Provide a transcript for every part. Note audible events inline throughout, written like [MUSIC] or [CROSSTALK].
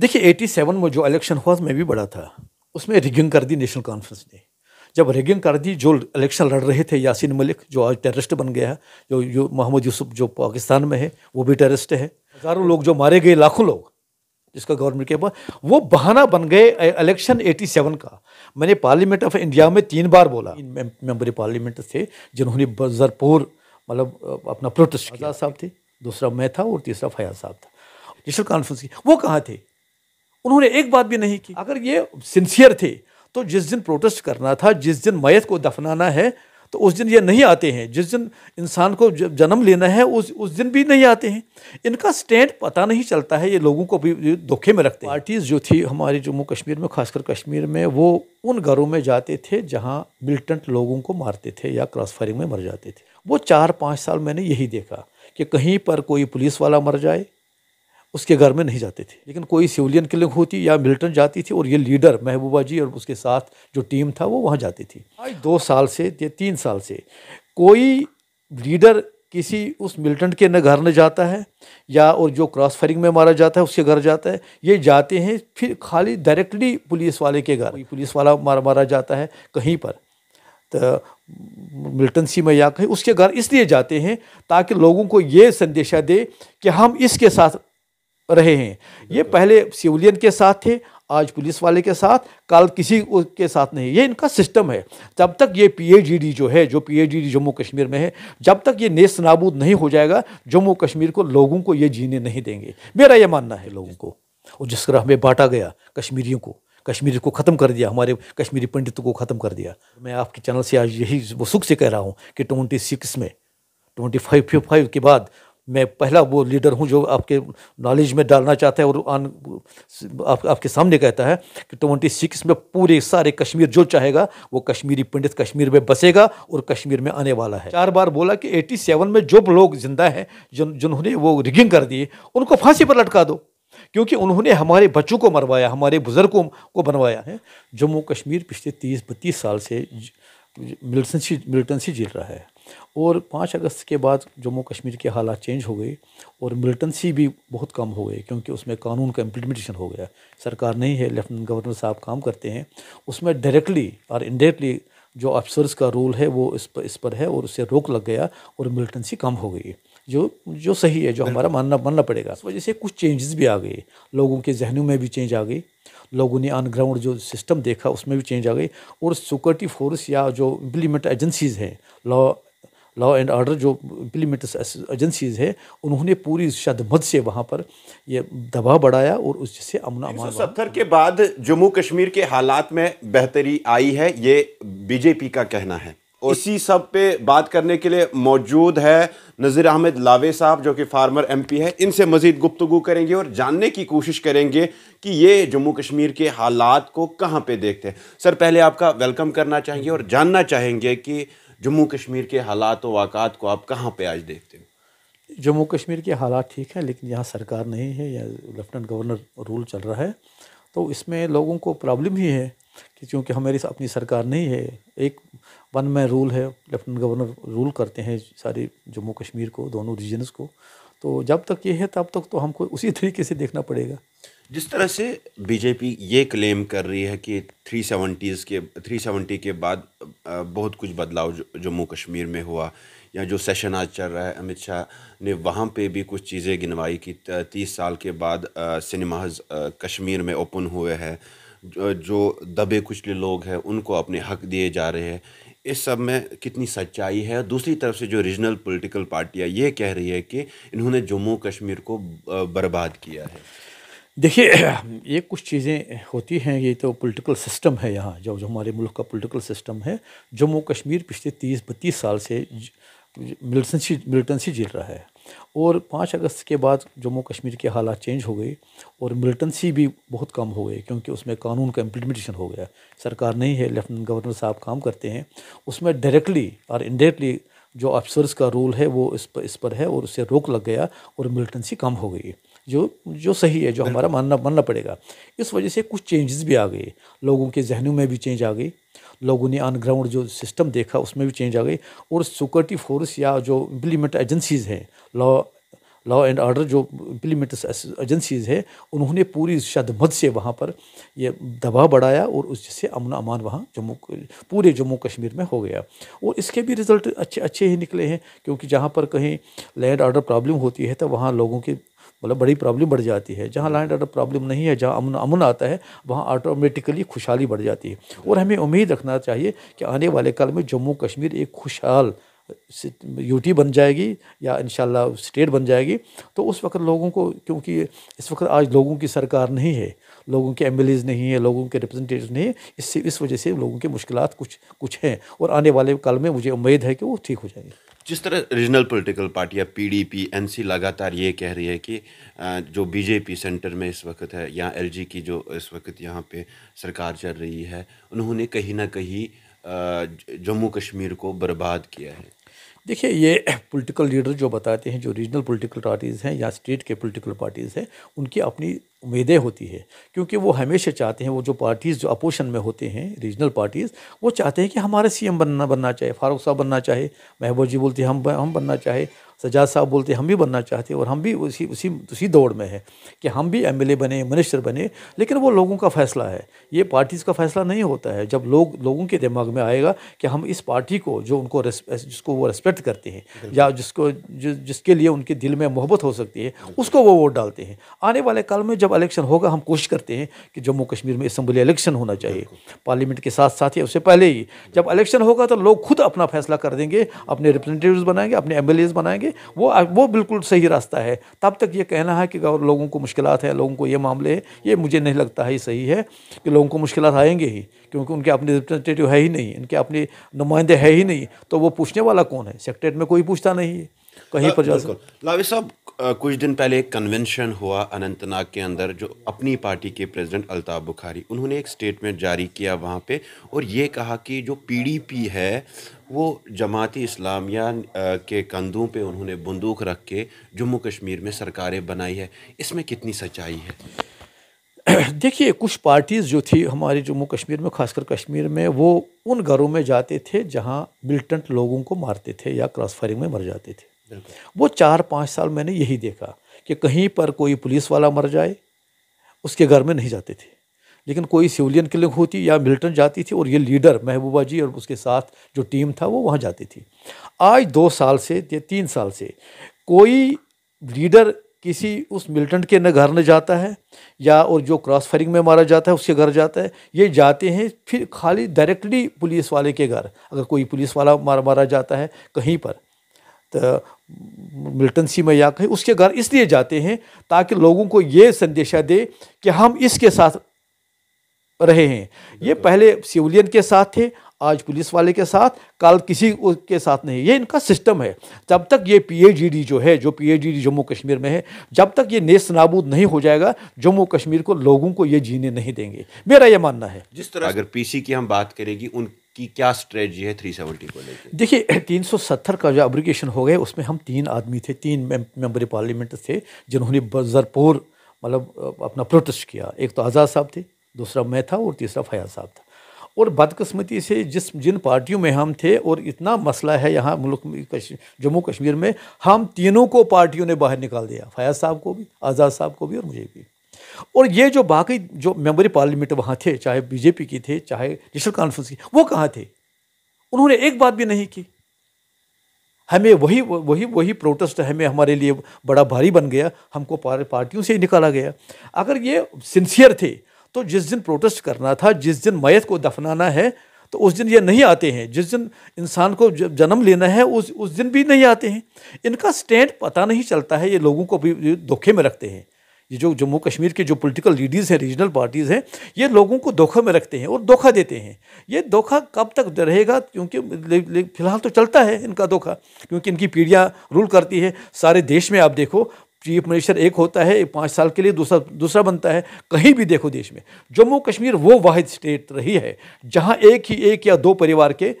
देखिए 87 में जो इलेक्शन हुआ मैं भी बड़ा था उसमें रिगिंग कर दी नेशनल कॉन्फ्रेंस ने जब रिगिंग कर दी जो इलेक्शन लड़ रहे थे यासिन मलिक जो आज टेररिस्ट बन गया है जो यू मोहम्मद यूसुफ जो पाकिस्तान में है वो भी टेररिस्ट है हज़ारों लोग जो मारे गए लाखों लोग जिसका गवर्नमेंट के पास वो बहाना बन गए इलेक्शन 87 का मैंने पार्लियामेंट ऑफ इंडिया में तीन बार बोला मेम्बर पार्लियामेंट थे जिन्होंने बजरपुर मतलब अपना प्रोटेस्ट साहब थे दूसरा मैं था और तीसरा फयाज साहब था नेशनल कॉन्फ्रेंस की वो कहाँ थे उन्होंने एक बात भी नहीं की अगर ये सिंसियर थे तो जिस दिन प्रोटेस्ट करना था जिस दिन मैत को दफनाना है तो उस दिन ये नहीं आते हैं जिस दिन इंसान को जन्म लेना है उस उस दिन भी नहीं आते हैं इनका स्टैंड पता नहीं चलता है ये लोगों को भी धोखे में रखते हैं पार्टीज़ जो थी हमारे जम्मू कश्मीर में खासकर कश्मीर में वो उन घरों में जाते थे जहाँ मिलिटेंट लोगों को मारते थे या क्रॉस फायरिंग में मर जाते थे वो चार पाँच साल मैंने यही देखा कि कहीं पर कोई पुलिस वाला मर जाए उसके घर में नहीं जाते थे लेकिन कोई सिविलियन किलिंग होती या मिल्टन जाती थी और ये लीडर महबूबा जी और उसके साथ जो टीम था वो वहाँ जाती थी आज दो साल से या तीन साल से कोई लीडर किसी उस मिलिटेंट के न घर न जाता है या और जो क्रॉस फायरिंग में मारा जाता है उसके घर जाता है ये जाते हैं फिर खाली डायरेक्टली पुलिस वाले के घर पुलिस वाला मार मारा जाता है कहीं पर तो मिलिटेंसी में या कहीं उसके घर इसलिए जाते हैं ताकि लोगों को ये संदेशा दे कि हम इसके साथ रहे हैं ये पहले सिविलियन के साथ थे आज पुलिस वाले के साथ कल किसी के साथ नहीं ये इनका सिस्टम है जब तक ये पीएजीडी जो है जो पीएजीडी जम्मू कश्मीर में है जब तक ये नेस्त नाबूद नहीं हो जाएगा जम्मू कश्मीर को लोगों को ये जीने नहीं देंगे मेरा ये मानना है लोगों को और जिस तरह हमें बांटा गया कश्मीरियों को कश्मीर को ख़त्म कर दिया हमारे कश्मीरी पंडितों को ख़त्म कर दिया मैं आपके चैनल से आज यही वो सुख से कह रहा हूँ कि ट्वेंटी सिक्स में ट्वेंटी फाइव फाइव के बाद मैं पहला वो लीडर हूँ जो आपके नॉलेज में डालना चाहता है और आन आप, आपके सामने कहता है कि ट्वेंटी सिक्स में पूरे सारे कश्मीर जो चाहेगा वो कश्मीरी पंडित कश्मीर में बसेगा और कश्मीर में आने वाला है चार बार बोला कि एटी सेवन में जो लोग जिंदा हैं जिन जिन्होंने वो रिगिंग कर दी उनको फांसी पर लटका दो क्योंकि उन्होंने हमारे बच्चों को मरवाया हमारे बुजुर्गों को बनवाया है जम्मू कश्मीर पिछले तीस बत्तीस साल से मिलिटेंसी मिलिटेंसी झेल रहा है और पाँच अगस्त के बाद जम्मू कश्मीर के हालात चेंज हो गए और मिलिटेंसी भी बहुत कम हो गई क्योंकि उसमें कानून का इम्प्लीमेंटेशन हो गया सरकार नहीं है लेफ्टिनेंट गवर्नर साहब काम करते हैं उसमें डायरेक्टली और इनडायरेक्टली जो अफसर्स का रोल है वो इस पर इस पर है और उससे रोक लग गया और मिलिटेंसी कम हो गई जो जो सही है जो हमारा मानना मानना पड़ेगा उस वजह से कुछ चेंजेस भी आ गए लोगों के जहनों में भी चेंज आ गई लोगों ने ऑन ग्राउंड जो सिस्टम देखा उसमें भी चेंज आ गई और सिक्योरिटी फोर्स या जो इम्प्लीमेंट एजेंसीज़ हैं लॉ लॉ एंड ऑर्डर जो इम्प्लीमेंट एजेंसीज है उन्होंने पूरी शदमद से वहाँ पर यह दबाव बढ़ाया और उससे अमन अमान सत्तर के बाद जम्मू कश्मीर के हालात में बेहतरी आई है ये बीजेपी का कहना है इसी सब पे बात करने के लिए मौजूद है नज़ीर अहमद लावे साहब जो कि फार्मर एमपी है इनसे मज़ीद गुफ्तु करेंगे और जानने की कोशिश करेंगे कि ये जम्मू कश्मीर के हालात को कहाँ पे देखते हैं सर पहले आपका वेलकम करना चाहेंगे और जानना चाहेंगे कि जम्मू कश्मीर के हालात व वाकत को आप कहाँ पर आज देखते हो जम्मू कश्मीर के हालात ठीक हैं लेकिन यहाँ सरकार नहीं है या लेफ्टिनेंट गवर्नर रूल चल रहा है तो इसमें लोगों को प्रॉब्लम ही है कि चूँकि हमारी अपनी सरकार नहीं है एक वन मैन रूल है लेफ्टिनेंट गवर्नर रूल करते हैं सारे जम्मू कश्मीर को दोनों रीजन्स को तो जब तक ये है तब तक तो हमको उसी तरीके से देखना पड़ेगा जिस तरह से बीजेपी ये क्लेम कर रही है कि थ्री सेवेंटीज़ के थ्री सेवेंटी के बाद बहुत कुछ बदलाव जम्मू कश्मीर में हुआ या जो सेशन आज चल रहा है अमित शाह ने वहाँ पे भी कुछ चीज़ें गिनवाई कि तीस साल के बाद सिनेमाज कश्मीर में ओपन हुए हैं जो दबे कुचले लोग हैं उनको अपने हक दिए जा रहे हैं इस सब में कितनी सच्चाई है दूसरी तरफ से जो रीजनल पॉलिटिकल पार्टियाँ ये कह रही है कि इन्होंने जम्मू कश्मीर को बर्बाद किया है देखिए [CLEARS THROAT] ये कुछ चीज़ें होती हैं ये तो पॉलिटिकल सिस्टम है यहाँ जो जो हमारे मुल्क का पॉलिटिकल सिस्टम है जम्मू कश्मीर पिछले तीस बत्तीस साल से मिलिटेंसी मिलिटेंसी झेल रहा है और पाँच अगस्त के बाद जम्मू कश्मीर के हालात चेंज हो गए और मिलिटेंसी भी बहुत कम हो गई क्योंकि उसमें कानून का इम्प्लीमेंटेशन हो गया सरकार नहीं है लेफ्टिनेंट गवर्नर साहब काम करते हैं उसमें डायरेक्टली और इनडायरेक्टली जो अफसर्स का रोल है वो इस पर इस पर है और उससे रोक लग गया और मिलिटेंसी कम हो गई जो जो सही है जो हमारा मानना मानना पड़ेगा इस वजह से कुछ चेंजेस भी आ गए लोगों के जहनों में भी चेंज आ गई लोगों ने अनग्राउंड ग्राउंड जो सिस्टम देखा उसमें भी चेंज आ गई और सिक्योरिटी फोर्स या जो इम्प्लीमेंट एजेंसीज़ हैं लॉ लॉ एंड ऑर्डर जो इम्प्लीमेंट एजेंसीज़ हैं उन्होंने पूरी शदमत से वहाँ पर यह दबाव बढ़ाया और उससे अमन अमान वहाँ जम्मू पूरे जम्मू कश्मीर में हो गया और इसके भी रिज़ल्ट अच्छे अच्छे ही निकले हैं क्योंकि जहाँ पर कहीं लैंड ऑर्डर प्रॉब्लम होती है तो वहाँ लोगों के मतलब बड़ी प्रॉब्लम बढ़ जाती है जहाँ लाइन एंड ऑर्डर प्रॉब्लम नहीं है जहाँ अमन अमन आता है वहाँ ऑटोमेटिकली खुशहाली बढ़ जाती है और हमें उम्मीद रखना चाहिए कि आने वाले काल में जम्मू कश्मीर एक खुशहाल यूटी बन जाएगी या इन स्टेट बन जाएगी तो उस वक्त लोगों को क्योंकि इस वक्त आज लोगों की सरकार नहीं है लोगों के एम नहीं है लोगों के रिप्रेजेंटेटिव नहीं है इससे इस वजह से लोगों की मुश्किल कुछ कुछ हैं और आने वाले कल में मुझे उम्मीद है कि वो ठीक हो जाएंगे जिस तरह रीजनल पॉलिटिकल पार्टियाँ पीडीपी एनसी लगातार ये कह रही है कि जो बीजेपी सेंटर में इस वक्त है या एलजी की जो इस वक्त यहाँ पे सरकार चल रही है उन्होंने कहीं ना कहीं जम्मू कश्मीर को बर्बाद किया है देखिए ये पॉलिटिकल लीडर जो बताते हैं जो रीजनल पॉलिटिकल पार्टीज़ हैं या स्टेट के पॉलिटिकल पार्टीज़ हैं उनकी अपनी उम्मीदें होती है क्योंकि वो हमेशा चाहते हैं वो जो पार्टीज़ जो अपोजिशन में होते हैं रीजनल पार्टीज़ वो चाहते हैं कि हमारे सीएम बनना बनना चाहे फारूक साहब बनना चाहे महबूब जी बोलते हैं हम हम बनना चाहे सजाद साहब बोलते हम भी बनना चाहते हैं और हम भी उसी उसी उसी दौड़ में है कि हम भी एमएलए बने मिनिस्टर बने लेकिन वो लोगों का फ़ैसला है ये पार्टीज़ का फ़ैसला नहीं होता है जब लोग लोगों के दिमाग में आएगा कि हम इस पार्टी को जो उनको जिसको वो रिस्पेक्ट करते हैं या जिसको जिसके लिए उनके दिल में मोहब्बत हो सकती है उसको वो वोट डालते हैं आने वाले काल में जब इलेक्शन होगा हम कोशिश करते हैं कि जम्मू कश्मीर में इसम्बली इलेक्शन होना चाहिए पार्लियामेंट के साथ साथ ही उससे पहले ही जब इलेक्शन होगा तो लोग खुद अपना फैसला कर देंगे अपने रिप्रजेंटेटिव बनाएंगे अपने एम बनाएंगे वो वो बिल्कुल सही रास्ता है तब तक ये कहना है कि लोगों को मुश्किल है लोगों को ये मामले हैं ये मुझे नहीं लगता है सही है कि लोगों को मुश्किल आएंगे ही क्योंकि उनके अपने रिप्रेजेंटेटिव है ही नहीं इनके अपने नुमाइंदे है ही नहीं तो वो पूछने वाला कौन है सेक्रेट में कोई पूछता नहीं है कहीं हाँ, पर जाकर लावी साहब कुछ दिन पहले एक कन्वेंशन हुआ अनंतनाग के अंदर जो अपनी पार्टी के प्रेसिडेंट अल्ताफ बुखारी उन्होंने एक स्टेटमेंट जारी किया वहाँ पे और ये कहा कि जो पीडीपी है वो जमाती इस्लामिया के कंधों पे उन्होंने बंदूक रख के जम्मू कश्मीर में सरकारें बनाई है इसमें कितनी सच्चाई है [CLEARS THROAT] देखिए कुछ पार्टीज़ जो थी हमारे जम्मू कश्मीर में खासकर कश्मीर में वो उन घरों में जाते थे जहाँ मिल्टेंट लोगों को मारते थे या क्रॉस फायरिंग में मर जाते थे वो चार पाँच साल मैंने यही देखा कि कहीं पर कोई पुलिस वाला मर जाए उसके घर में नहीं जाते थे लेकिन कोई सिविलियन किलिंग होती या मिलिटेंट जाती थी और ये लीडर महबूबा जी और उसके साथ जो टीम था वो वहाँ जाती थी आज दो साल से या तीन साल से कोई लीडर किसी उस मिलिटेंट के न घर न जाता है या और जो क्रॉस फायरिंग में मारा जाता है उसके घर जाता है ये जाते हैं फिर खाली डायरेक्टली पुलिस वाले के घर अगर कोई पुलिस वाला मार मारा जाता है कहीं पर मिल्टनसी में या कहीं उसके घर इसलिए जाते हैं ताकि लोगों को ये संदेशा दे कि हम इसके साथ रहे हैं ये पहले सिविलियन के साथ थे आज पुलिस वाले के साथ कल किसी के साथ नहीं ये इनका सिस्टम है जब तक ये पीएजीडी जो है जो पीएजीडी जम्मू कश्मीर में है जब तक ये नेस्त नाबूद नहीं हो जाएगा जम्मू कश्मीर को लोगों को ये जीने नहीं देंगे मेरा ये मानना है जिस तरह अगर पीसी की हम बात करेगी उन की क्या स्ट्रेटजी है सेवेंटी को लेकर देखिए तीन सौ सत्तर का जो एब्रिकेशन हो गए उसमें हम तीन आदमी थे तीन मेंबर पार्लियामेंट थे जिन्होंने बजरपुर मतलब अपना प्रोटेस्ट किया एक तो आज़ाद साहब थे दूसरा मैं था और तीसरा फयाज साहब था और बदकस्मती से जिस जिन पार्टियों में हम थे और इतना मसला है यहाँ मुल्क जम्मू कश्मीर में हम तीनों को पार्टियों ने बाहर निकाल दिया फयाज साहब को भी आज़ाद साहब को भी और मुझे भी और ये जो बाकी जो मेम्बरी पार्लियामेंट वहाँ थे चाहे बीजेपी की थे चाहे नेशनल कॉन्फ्रेंस की वो कहाँ थे उन्होंने एक बात भी नहीं की हमें वही वही वही प्रोटेस्ट हमें हमारे लिए बड़ा भारी बन गया हमको पार्टियों से ही निकाला गया अगर ये सिंसियर थे तो जिस दिन प्रोटेस्ट करना था जिस दिन मैत को दफनाना है तो उस दिन ये नहीं आते हैं जिस दिन इंसान को जन्म लेना है उस उस दिन भी नहीं आते हैं इनका स्टैंड पता नहीं चलता है ये लोगों को भी धोखे में रखते हैं ये जो जम्मू कश्मीर के जो पॉलिटिकल लीडर्स हैं रीजनल पार्टीज़ हैं ये लोगों को धोखा में रखते हैं और धोखा देते हैं ये धोखा कब तक रहेगा क्योंकि फिलहाल तो चलता है इनका धोखा क्योंकि इनकी पीढ़ियाँ रूल करती है सारे देश में आप देखो चीफ मिनिस्टर एक होता है पाँच साल के लिए दूसरा दूसरा बनता है कहीं भी देखो देश में जम्मू कश्मीर वो वाहिद स्टेट रही है जहाँ एक ही एक या दो परिवार के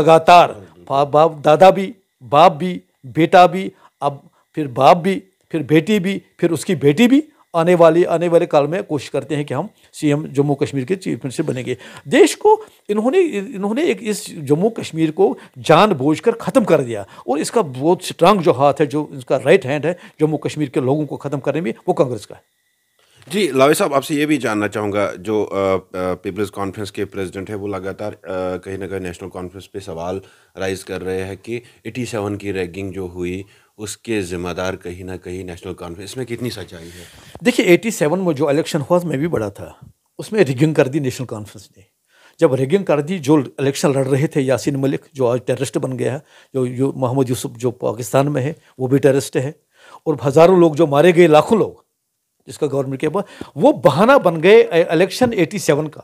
लगातार बाप दादा भी बाप भी बेटा भी अब फिर बाप भी फिर बेटी भी फिर उसकी बेटी भी आने वाली आने वाले काल में कोशिश करते हैं कि हम सीएम जम्मू कश्मीर के चीफ मिनिस्टर बनेंगे देश को इन्होंने इन्होंने एक इस जम्मू कश्मीर को जान बोझ कर ख़त्म कर दिया और इसका बहुत स्ट्रांग जो हाथ है जो इसका राइट हैंड है जम्मू कश्मीर के लोगों को ख़त्म करने में वो कांग्रेस का है जी लावे साहब आपसे ये भी जानना चाहूँगा जो पीपल्स कॉन्फ्रेंस के प्रेसिडेंट है वो लगातार कहीं ना कहीं नेशनल कॉन्फ्रेंस पे सवाल राइज कर रहे हैं कि 87 की रैगिंग जो हुई उसके ज़िम्मेदार कहीं ना कहीं नेशनल कॉन्फ्रेंस में कितनी सच्चाई है देखिए 87 में जो इलेक्शन हुआ मैं भी बड़ा था उसमें रिगिंग कर दी नेशनल कॉन्फ्रेंस ने जब रेगिंग कर दी जो इलेक्शन लड़ रहे थे यासिन मलिक जो आज टेररिस्ट बन गया जो यू मोहम्मद यूसुफ जो पाकिस्तान में है वो भी टेररिस्ट है और हज़ारों लोग जो मारे गए लाखों लोग जिसका गवर्नमेंट के पास वो बहाना बन गए इलेक्शन 87 का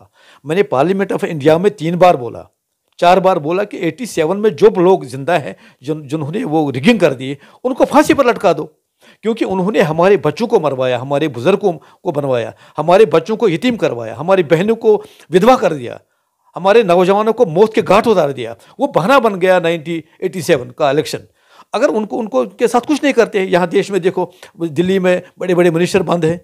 मैंने पार्लियामेंट ऑफ इंडिया में तीन बार बोला चार बार बोला कि 87 में जो लोग जिंदा हैं जिन जिन्होंने वो रिगिंग कर दी उनको फांसी पर लटका दो क्योंकि उन्होंने हमारे बच्चों को मरवाया हमारे बुजुर्गों को बनवाया हमारे बच्चों को यतीम करवाया हमारी बहनों को विधवा कर दिया हमारे नौजवानों को मौत के घाट उतार दिया वो बहना बन गया नाइनटीन का इलेक्शन अगर उनको उनको के साथ कुछ नहीं करते यहाँ देश में देखो दिल्ली में बड़े बड़े मिनिस्टर बंद हैं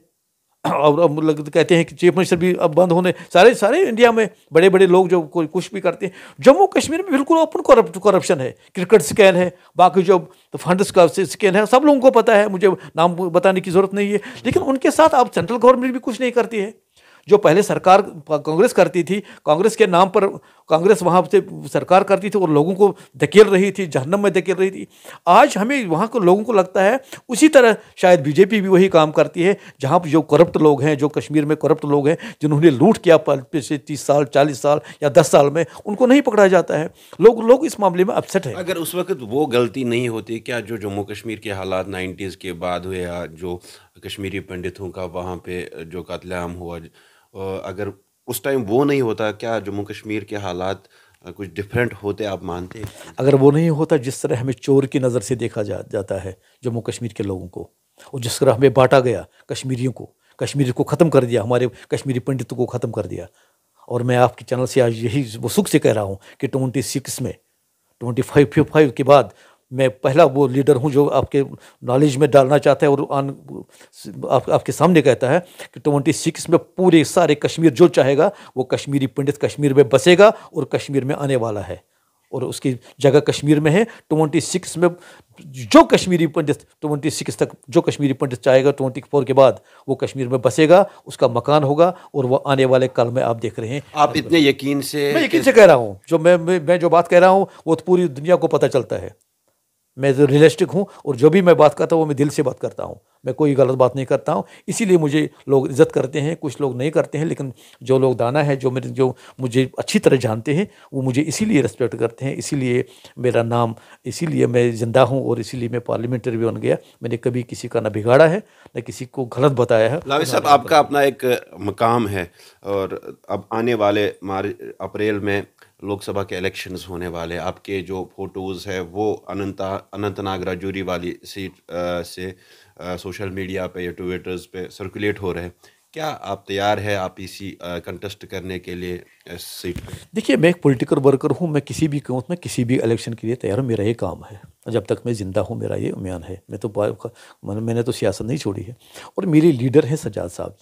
और अब लग कहते हैं कि चीफ मिनिस्टर भी अब बंद होने सारे सारे इंडिया में बड़े बड़े लोग जो कोई कुछ भी करते हैं जम्मू कश्मीर में बिल्कुल ओपन करप्ट करप्शन है क्रिकेट स्कैन है बाकी जो फंड्स का स्कैन है सब लोगों को पता है मुझे नाम बताने की ज़रूरत नहीं है लेकिन उनके साथ अब सेंट्रल गवर्नमेंट भी कुछ नहीं करती है जो पहले सरकार कांग्रेस करती थी कांग्रेस के नाम पर कांग्रेस वहाँ से सरकार करती थी और लोगों को धकेल रही थी जहन्नम में धकेल रही थी आज हमें वहाँ के लोगों को लगता है उसी तरह शायद बीजेपी भी वही काम करती है जहाँ पर जो करप्ट लोग हैं जो कश्मीर में करप्ट लोग हैं जिन्होंने लूट किया पिछले तीस साल चालीस साल या दस साल में उनको नहीं पकड़ा जाता है लोग लोग इस मामले में अपसेट है अगर उस वक्त वो गलती नहीं होती क्या जो जम्मू कश्मीर के हालात नाइन्टीज़ के बाद हुए या जो कश्मीरी पंडितों का वहाँ पर जो कत्लेआम हुआ अगर उस टाइम वो नहीं होता क्या जम्मू कश्मीर के हालात कुछ डिफरेंट होते आप मानते हैं अगर वो नहीं होता जिस तरह हमें चोर की नज़र से देखा जा, जाता है जम्मू कश्मीर के लोगों को और जिस तरह हमें बांटा गया कश्मीरियों को कश्मीर को ख़त्म कर दिया हमारे कश्मीरी पंडितों को ख़त्म कर दिया और मैं आपके चैनल से आज यही वो सुख से कह रहा हूँ कि ट्वेंटी सिक्स में ट्वेंटी फाइव फाइव के बाद मैं पहला वो लीडर हूँ जो आपके नॉलेज में डालना चाहता है और आन आप, आपके सामने कहता है कि ट्वेंटी सिक्स में पूरे सारे कश्मीर जो चाहेगा वो कश्मीरी पंडित कश्मीर में बसेगा और कश्मीर में आने वाला है और उसकी जगह कश्मीर में है ट्वेंटी सिक्स में जो कश्मीरी पंडित ट्वेंटी सिक्स तक जो कश्मीरी पंडित चाहेगा ट्वेंटी फोर के बाद वो कश्मीर में बसेगा उसका मकान होगा और वो आने वाले कल में आप देख रहे हैं आप इतने यकीन से मैं यकीन से कह रहा हूँ जो मैं मैं जो बात कह रहा हूँ वो तो पूरी दुनिया को पता चलता है मैं जो तो रियलिस्टिक हूँ और जो भी मैं बात करता हूँ वो मैं दिल से बात करता हूँ मैं कोई गलत बात नहीं करता हूँ इसीलिए मुझे लोग इज़्ज़त करते हैं कुछ लोग नहीं करते हैं लेकिन जो लोग दाना है जो मेरे जो मुझे अच्छी तरह जानते हैं वो मुझे इसीलिए रिस्पेक्ट करते हैं इसीलिए मेरा नाम इसीलिए मैं ज़िंदा हूँ और इसीलिए मैं पार्लियामेंटरी भी बन गया मैंने कभी किसी का ना बिगाड़ा है न किसी को गलत बताया है लावी साहब आपका अपना एक मकाम है और अब आने वाले मार्च अप्रैल में लोकसभा के इलेक्शंस होने वाले आपके जो फ़ोटोज़ है वो अनंता अनंतनाग राजौरी वाली सीट से सोशल मीडिया पे या ट्विटर्स पे सर्कुलेट हो रहे हैं क्या आप तैयार है आप इसी कंटेस्ट करने के लिए इस सीट देखिए मैं एक पॉलिटिकल वर्कर हूँ मैं किसी भी कीमत में किसी भी इलेक्शन के लिए तैयार हूँ मेरा ये काम है जब तक मैं ज़िंदा हूँ मेरा ये उम्यान है मैं तो मैंने तो सियासत नहीं छोड़ी है और मेरे लीडर हैं सजाद साहब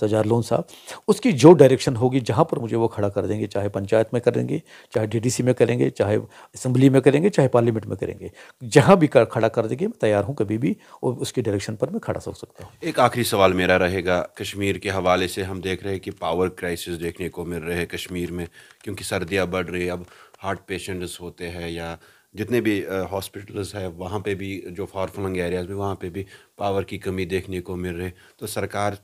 सजार लोन साहब उसकी जो डायरेक्शन होगी जहाँ पर मुझे वो खड़ा कर देंगे चाहे पंचायत में करेंगे चाहे डीडीसी में करेंगे चाहे असम्बली में करेंगे चाहे पार्लियामेंट में करेंगे जहाँ भी कर, खड़ा कर देंगे मैं तैयार हूँ कभी भी और उसकी डायरेक्शन पर मैं खड़ा हो सकता हूँ एक आखिरी सवाल मेरा रहेगा कश्मीर के हवाले से हम देख रहे हैं कि पावर क्राइसिस देखने को मिल रहे हैं कश्मीर में क्योंकि सर्दियाँ बढ़ रही है अब हार्ट पेशेंट्स होते हैं या जितने भी हॉस्पिटल्स है वहाँ पे भी जो फार फ्लंग एरियाज में वहाँ पे भी पावर की कमी देखने को मिल रहे तो सरकार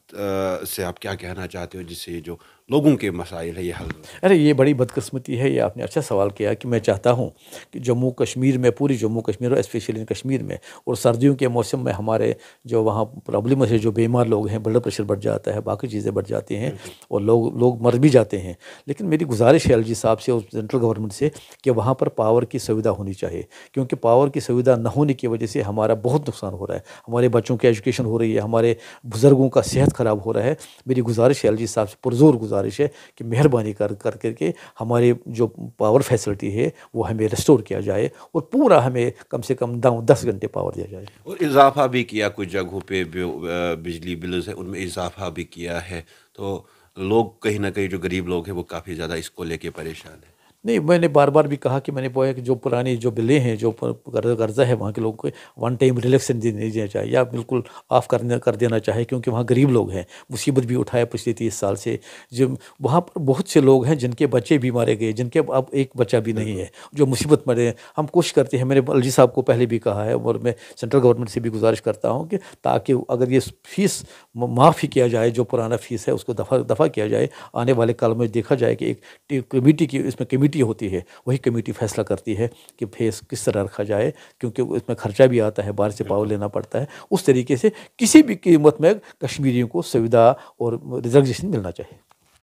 से आप क्या कहना चाहते हो जिससे जो लोगों के मसाइल है ये हल अरे ये बड़ी बदकस्मती है ये आपने अच्छा सवाल किया कि मैं चाहता हूँ कि जम्मू कश्मीर में पूरी जम्मू कश्मीर और स्पेशली कश्मीर में और सर्दियों के मौसम में हमारे जो वहाँ प्रॉब्लम है जो बीमार लोग हैं ब्लड प्रेशर बढ़ जाता है बाकी चीज़ें बढ़ जाती हैं और लोग लोग मर भी जाते हैं लेकिन मेरी गुजारिश है एल साहब से और सेंट्रल गवर्नमेंट से कि वहाँ पर पावर की सुविधा होनी चाहिए क्योंकि पावर की सुविधा न होने की वजह से हमारा बहुत नुकसान हो रहा है हमारे बच्चों की एजुकेशन हो रही है हमारे बुज़ुर्गों का सेहत ख़राब हो रहा है मेरी गुजारिश है एल साहब से पुरजोर गुजारिश है कि मेहरबानी कर कर करके हमारे जो पावर फैसिलिटी है वो हमें रिस्टोर किया जाए और पूरा हमें कम से कम दाऊँ दस घंटे पावर दिया जाए और इजाफा भी किया कुछ जगहों पर बिजली बिल्स है उनमें इजाफा भी किया है तो लोग कहीं ना कहीं जो गरीब लोग हैं वो काफ़ी ज़्यादा इसको लेके परेशान हैं नहीं मैंने बार बार भी कहा कि मैंने बोया कि जो पुरानी जो बिलें हैं जो कर्जा है वहाँ के लोगों को वन टाइम रिलेक्शन देने देना चाहिए या बिल्कुल ऑफ कर कर देना चाहिए क्योंकि वहाँ गरीब लोग हैं मुसीबत भी उठाए पिछले तीस साल से जो वहाँ पर बहुत से लोग हैं जिनके बच्चे भी मारे गए जिनके अब एक बच्चा भी नहीं है जो मुसीबत मरे हैं हम कोशिश करते हैं मैंने अलजी साहब को पहले भी कहा है और मैं सेंट्रल गवर्नमेंट से भी गुजारिश करता हूँ कि ताकि अगर ये फीस माफ़ ही किया जाए जो पुराना फीस है उसको दफा दफा किया जाए आने वाले काल में देखा जाए कि एक कमेटी की इसमें कमेटी कमेटी होती है वही कमेटी फैसला करती है कि फेस किस तरह रखा जाए क्योंकि इसमें खर्चा भी आता है बाहर से पावर लेना पड़ता है उस तरीके से किसी भी कीमत में कश्मीरियों को सुविधा और रिजर्वेशन मिलना चाहिए